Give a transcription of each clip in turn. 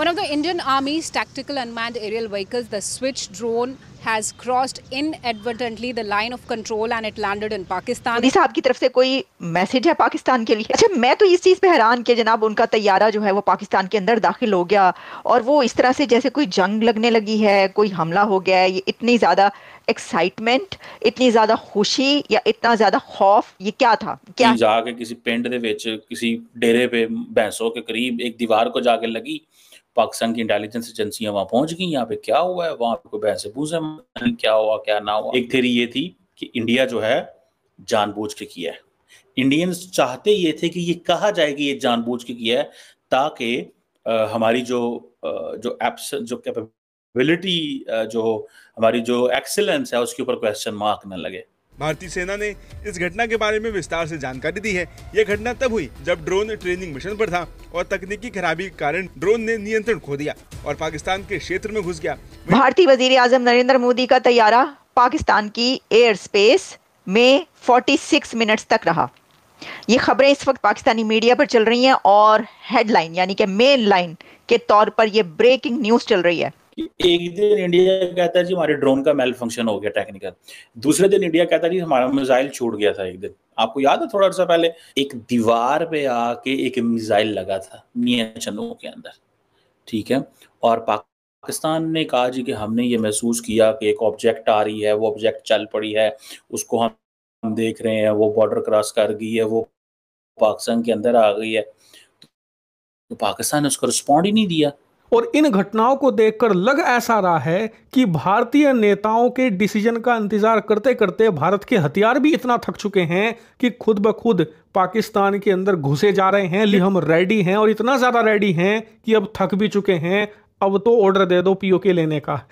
One of the Indian Army's tactical unmanned aerial vehicles, the Switch drone, has crossed inadvertently the line of control and it landed in Pakistan. Modi साहब की तरफ से कोई message है पाकिस्तान के लिए अच्छा मैं तो इस चीज़ पे हैरान कि जनाब उनका तैयारा जो है वो पाकिस्तान के अंदर दाखिल हो गया और वो इस तरह से जैसे कोई जंग लगने लगी है कोई हमला हो गया है ये इतनी ज़्यादा एक्साइटमेंट इतनी ज़्यादा खुशी या इतना ज़्यादा खौफ ये क्या था क्या जाके किसी पिंड ਦੇ ਵਿੱਚ किसी डेरे पे भैंसों के करीब एक दीवार को जाके लगी पाकिस्तान की इंटेलिजेंस एजेंसियां वहां पहुंच गई यहाँ पे क्या हुआ है वहां पे कोई बहस बूझे मतलब क्या हुआ क्या ना हुआ एक थेरी ये थी कि इंडिया जो है जानबूझ के किया है इंडियंस चाहते ये थे कि ये कहा जाए कि ये जानबूझ के किया है ताकि हमारी जो जो एप्स जो कैपेबिलिटी जो हमारी जो एक्सेलेंस है उसके ऊपर क्वेश्चन मार्क न लगे भारतीय सेना ने इस घटना के बारे में विस्तार से जानकारी दी है यह घटना तब हुई जब ड्रोन ट्रेनिंग मिशन पर था और तकनीकी खराबी के कारण ड्रोन ने नियंत्रण खो दिया और पाकिस्तान के क्षेत्र में घुस गया भारतीय वजीर आजम नरेंद्र मोदी का तैयारा पाकिस्तान की एयर स्पेस में 46 मिनट्स तक रहा ये खबरें इस वक्त पाकिस्तानी मीडिया पर चल रही हैं और हेडलाइन यानी कि मेन लाइन के तौर पर यह ब्रेकिंग न्यूज चल रही है कि एक दिन इंडिया कहता है जी हमारे ड्रोन का मेल फंक्शन हो गया टेक्निकल दूसरे दिन इंडिया कहता है जी हमारा मिसाइल छूट गया था एक दिन आपको याद है थोड़ा सा पहले एक दीवार पे आके एक मिसाइल लगा था मियाँ चंदों के अंदर ठीक है और पाकिस्तान ने कहा जी कि हमने ये महसूस किया कि एक ऑब्जेक्ट आ रही है वो ऑब्जेक्ट चल पड़ी है उसको हम देख रहे हैं वो बॉर्डर क्रॉस कर गई है वो पाकिस्तान के अंदर आ गई है तो पाकिस्तान ने उसको रिस्पॉन्ड ही नहीं दिया और इन घटनाओं को देखकर लग ऐसा रहा है कि भारतीय नेताओं के डिसीजन का इंतजार करते करते भारत के हथियार भी इतना थक चुके हैं कि खुद ब खुद पाकिस्तान के अंदर घुसे जा रहे हैं लिए हम रेडी हैं और इतना ज़्यादा रेडी हैं कि अब थक भी चुके हैं अब तो ऑर्डर दे दो पीओके लेने का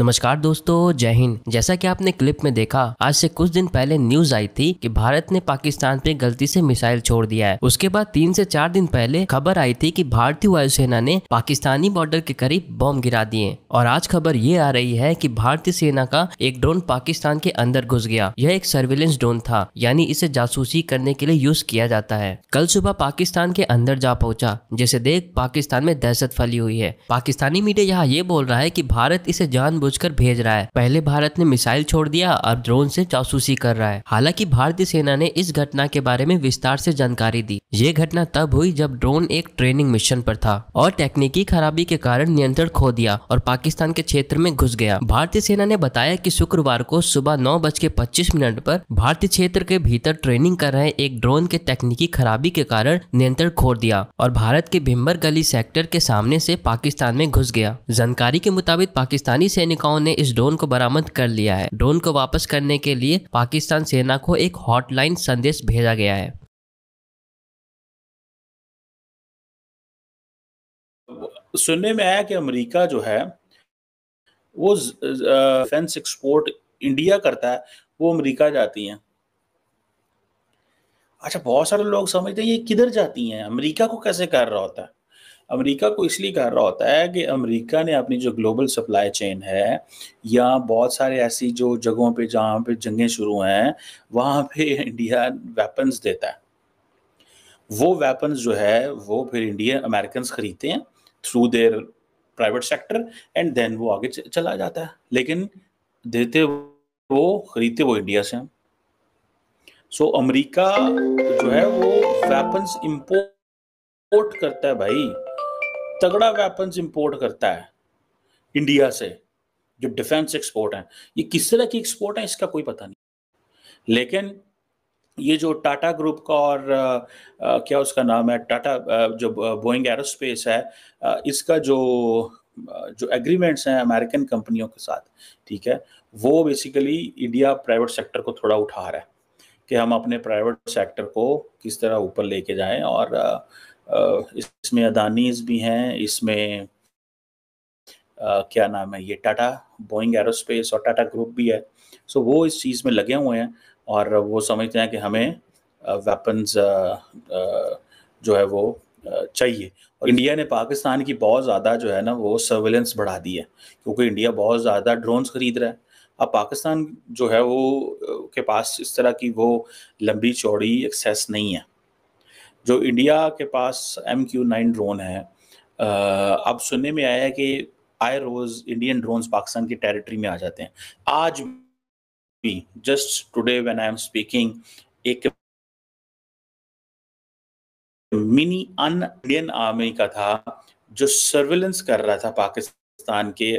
नमस्कार दोस्तों जय हिंद जैसा कि आपने क्लिप में देखा आज से कुछ दिन पहले न्यूज आई थी कि भारत ने पाकिस्तान पे गलती से मिसाइल छोड़ दिया है उसके बाद तीन से चार दिन पहले खबर आई थी कि भारतीय वायुसेना ने पाकिस्तानी बॉर्डर के करीब बॉम्ब गिरा दिए और आज खबर ये आ रही है की भारतीय सेना का एक ड्रोन पाकिस्तान के अंदर घुस गया यह एक सर्विलेंस ड्रोन था यानी इसे जासूसी करने के लिए यूज किया जाता है कल सुबह पाकिस्तान के अंदर जा पहुंचा जिसे देख पाकिस्तान में दहशत फैली हुई है पाकिस्तानी मीडिया यहाँ ये बोल रहा है की भारत इसे जानबूझ सोचकर भेज रहा है पहले भारत ने मिसाइल छोड़ दिया और ड्रोन से जासूसी कर रहा है हालांकि भारतीय सेना ने इस घटना के बारे में विस्तार से जानकारी दी ये घटना तब हुई जब ड्रोन एक ट्रेनिंग मिशन पर था और तकनीकी खराबी के कारण नियंत्रण खो दिया और पाकिस्तान के क्षेत्र में घुस गया भारतीय सेना ने बताया कि शुक्रवार को सुबह नौ बज के पच्चीस मिनट पर भारतीय क्षेत्र के भीतर ट्रेनिंग कर रहे एक ड्रोन के तकनीकी खराबी के कारण नियंत्रण खो दिया और भारत के भिम्बर गली सेक्टर के सामने से पाकिस्तान में घुस गया जानकारी के मुताबिक पाकिस्तानी सैनिकों ने इस ड्रोन को बरामद कर लिया है ड्रोन को वापस करने के लिए पाकिस्तान सेना को एक हॉटलाइन संदेश भेजा गया है सुनने में आया कि अमेरिका जो है वो डिफेंस एक्सपोर्ट इंडिया करता है वो अमेरिका जाती हैं अच्छा बहुत सारे लोग समझते हैं ये किधर जाती हैं अमेरिका को कैसे कर रहा होता है अमेरिका को इसलिए कर रहा होता है कि अमेरिका ने अपनी जो ग्लोबल सप्लाई चेन है या बहुत सारे ऐसी जो जगहों पे जहाँ पे जंगें शुरू हैं वहाँ पे इंडिया वेपन्स देता है वो वेपन्स जो है वो फिर इंडिया अमेरिकन ख़रीदते हैं through their private sector and then वो आगे चला जाता है लेकिन देते वो खरीदते वो इंडिया से हम सो so, अमेरिका जो है वो वेपन्स इंपोर्ट करता है भाई तगड़ा वेपन्स इंपोर्ट करता है इंडिया से जो डिफेंस एक्सपोर्ट है ये किस तरह की एक्सपोर्ट है इसका कोई पता नहीं लेकिन ये जो टाटा ग्रुप का और आ, आ, क्या उसका नाम है टाटा जो बोइंग एरोस्पेस है आ, इसका जो जो एग्रीमेंट्स हैं अमेरिकन कंपनियों के साथ ठीक है वो बेसिकली इंडिया प्राइवेट सेक्टर को थोड़ा उठा रहा है कि हम अपने प्राइवेट सेक्टर को किस तरह ऊपर लेके जाएं और इसमें अदानीज भी हैं इसमें क्या नाम है ये टाटा बोइंग एरोस्पेस और टाटा ग्रुप भी है सो वो इस चीज़ में लगे हुए हैं और वो समझते हैं कि हमें वेपन्स जो है वो चाहिए और इंडिया ने पाकिस्तान की बहुत ज़्यादा जो है ना वो सर्वेलेंस बढ़ा दी है क्योंकि इंडिया बहुत ज़्यादा ड्रोन्स ख़रीद रहा है अब पाकिस्तान जो है वो के पास इस तरह की वो लंबी चौड़ी एक्सेस नहीं है जो इंडिया के पास एम क्यू नाइन ड्रोन है अब सुनने में आया है कि आए रोज़ इंडियन ड्रोन्स पाकिस्तान की टेरिटरी में आ जाते हैं आज be just today when i am speaking एक मिनी अन इंडियन आर्मी का था जो सर्विलेंस कर रहा था पाकिस्तान के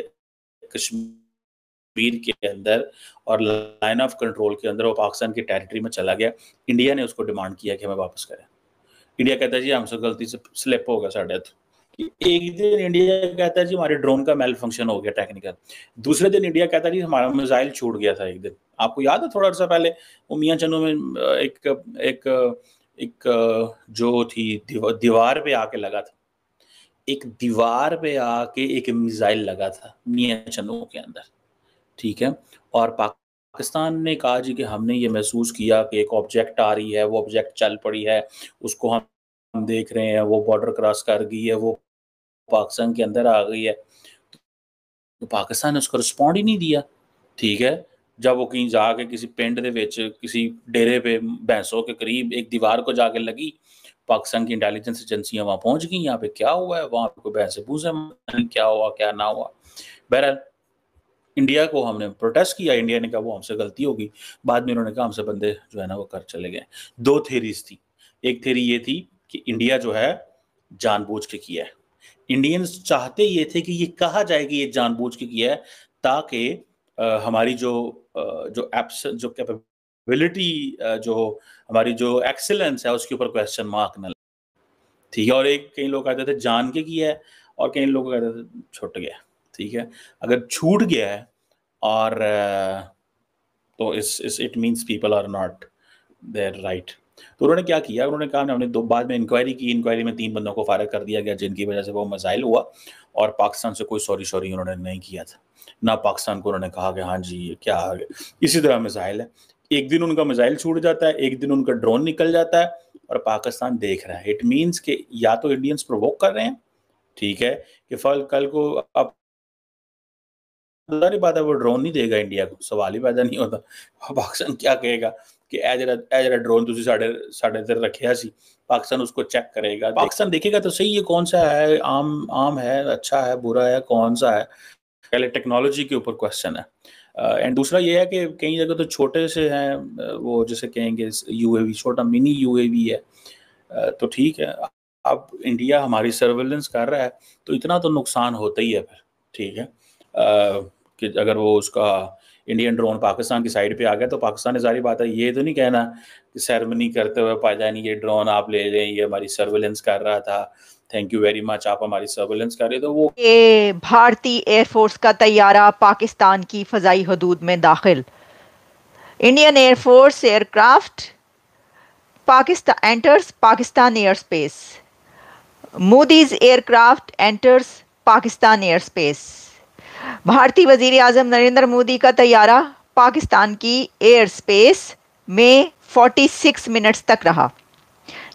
कश्मीर के अंदर और लाइन ऑफ कंट्रोल के अंदर वो पाकिस्तान की टेरिटरी में चला गया इंडिया ने उसको डिमांड किया कि हमें वापस करें इंडिया कहता है जी हमसे गलती से स्लिप हो गया साढ़े एक दिन इंडिया कहता है जी हमारे ड्रोन का मेल फंक्शन हो गया टेक्निकल दूसरे दिन इंडिया कहता है जी हमारा मिसाइल छूट गया था एक दिन आपको याद है थोड़ा सा पहले वो मियाँ चनू में एक एक एक जो थी दीवार पे आके लगा था एक दीवार पे आके एक मिसाइल लगा था मियाँ चनू के अंदर ठीक है और पाकिस्तान ने कहा जी कि हमने ये महसूस किया कि एक ऑब्जेक्ट आ रही है वो ऑब्जेक्ट चल पड़ी है उसको हम हम देख रहे हैं वो बॉर्डर क्रॉस कर गई है वो पाकिस्तान के अंदर आ गई है तो पाकिस्तान ने उसको रिस्पोंड ही नहीं दिया ठीक है जब वो कहीं जाके किसी पिंड के किसी डेरे पे भैंसों के करीब एक दीवार को जाके लगी पाकिस्तान की इंटेलिजेंस एजेंसियां वहां पहुंच गई यहाँ पे क्या हुआ है वहां कोई भैंसे पूछे क्या हुआ क्या ना हुआ बहरहाल इंडिया को हमने प्रोटेस्ट किया इंडिया ने कहा वो हमसे गलती होगी बाद में उन्होंने कहा हमसे बंदे जो है ना वो कर चले गए दो थेरीज थी एक थेरी ये थी कि इंडिया जो है जानबूझ के किया है इंडियंस चाहते ये थे कि ये कहा जाए कि ये जानबूझ के किया है ताकि हमारी जो जो एप्स जो कैपेबिलिटी जो हमारी जो एक्सेलेंस है उसके ऊपर क्वेश्चन मार्क न ठीक है और एक कई लोग कहते थे जान के किया है और कई लोग कहते थे छुट गया ठीक है अगर छूट गया है और तो इस it means people are not there right तो उन्होंने क्या किया उन्होंने कहा हमने दो बाद में इंक्वायरी की इंक्वायरी में तीन बंदों को फारग कर दिया गया जिनकी वजह से वो मसाइल हुआ और पाकिस्तान से कोई सॉरी सॉरी उन्होंने नहीं किया था ना पाकिस्तान को उन्होंने कहा कि हाँ जी क्या इसी तरह मिसाइल है एक दिन उनका मिसाइल छूट जाता है एक दिन उनका ड्रोन निकल जाता है और पाकिस्तान देख रहा है इट मीन्स कि या तो इंडियंस प्रोवोक कर रहे हैं ठीक है कि फल कल को आप बात है वो ड्रोन नहीं देगा इंडिया को सवाल ही पैदा नहीं होता पाकिस्तान क्या कहेगा ਕਿ ਇਹ ਜਿਹੜਾ ਇਹ ਜਿਹੜਾ ਡਰੋਨ ਤੁਸੀਂ ਸਾਡੇ ਸਾਡੇ ਇੱਧਰ ਰੱਖਿਆ ਸੀ ਪਾਕਿਸਤਾਨ देखेगा तो सही ये कौन सा है आम आम है अच्छा है बुरा है कौन सा है पहले टेक्नोलॉजी के ऊपर क्वेश्चन है एंड दूसरा ये है कि कई जगह तो छोटे से हैं वो जैसे कहेंगे यूएवी छोटा मिनी यूएवी है तो ठीक है अब इंडिया हमारी सर्वेलेंस कर रहा है तो इतना तो नुकसान होता ही है फिर ठीक है uh, कि अगर वो उसका इंडियन ड्रोन पाकिस्तान की साइड पे आ गया तो पाकिस्तान ने सारी बात है ये तो नहीं कहना कि सेरेमनी करते हुए नहीं ये ड्रोन आप ले लें ये हमारी सर्वेलेंस कर रहा था थैंक यू वेरी मच आप हमारी सर्वेलेंस कर रहे तो वो ये भारतीय एयरफोर्स का तैयारा पाकिस्तान की फजाई हदूद में दाखिल Indian air force aircraft Pakistan enters Pakistan air space Modi's aircraft enters Pakistan air space भारतीय वजीर अजम नरेंद्र मोदी का तैयारा पाकिस्तान की एयर स्पेस में 46 मिनट्स तक रहा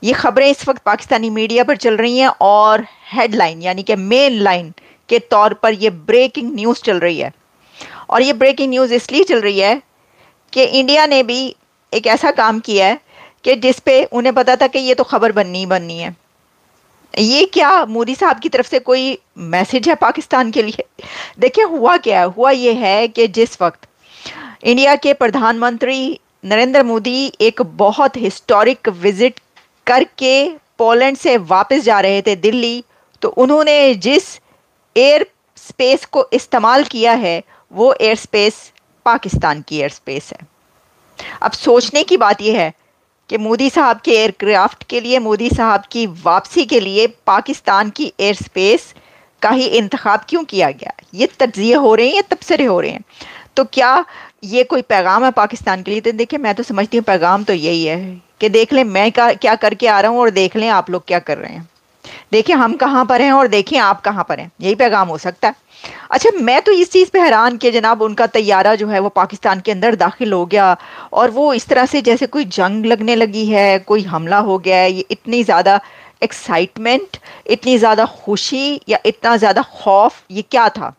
ये खबरें इस वक्त पाकिस्तानी मीडिया पर चल रही हैं और हेडलाइन यानी कि मेन लाइन के तौर पर यह ब्रेकिंग न्यूज़ चल रही है और ये ब्रेकिंग न्यूज़ इसलिए चल रही है कि इंडिया ने भी एक ऐसा काम किया है कि जिस पे उन्हें पता था कि ये तो खबर बननी ही बननी है ये क्या मोदी साहब की तरफ से कोई मैसेज है पाकिस्तान के लिए देखिए हुआ क्या है हुआ ये है कि जिस वक्त इंडिया के प्रधानमंत्री नरेंद्र मोदी एक बहुत हिस्टोरिक विजिट करके पोलैंड से वापस जा रहे थे दिल्ली तो उन्होंने जिस एयर स्पेस को इस्तेमाल किया है वो एयर स्पेस पाकिस्तान की एयर स्पेस है अब सोचने की बात यह है कि मोदी साहब के एयरक्राफ्ट के लिए मोदी साहब की वापसी के लिए पाकिस्तान की एयर स्पेस का ही इंतखब क्यों किया गया ये तजिए हो रहे हैं या तबसरे हो रहे हैं तो क्या ये कोई पैगाम है पाकिस्तान के लिए तो देखिए मैं तो समझती हूँ पैगाम तो यही है कि देख लें मैं क्या करके आ रहा हूँ और देख लें आप लोग क्या कर रहे हैं देखिए हम कहाँ पर हैं और देखिए आप कहाँ पर हैं यही पैगाम हो सकता है अच्छा मैं तो इस चीज़ पे हैरान किया जनाब उनका तैयारा जो है वो पाकिस्तान के अंदर दाखिल हो गया और वो इस तरह से जैसे कोई जंग लगने लगी है कोई हमला हो गया है ये इतनी ज़्यादा एक्साइटमेंट इतनी ज़्यादा खुशी या इतना ज़्यादा खौफ ये क्या था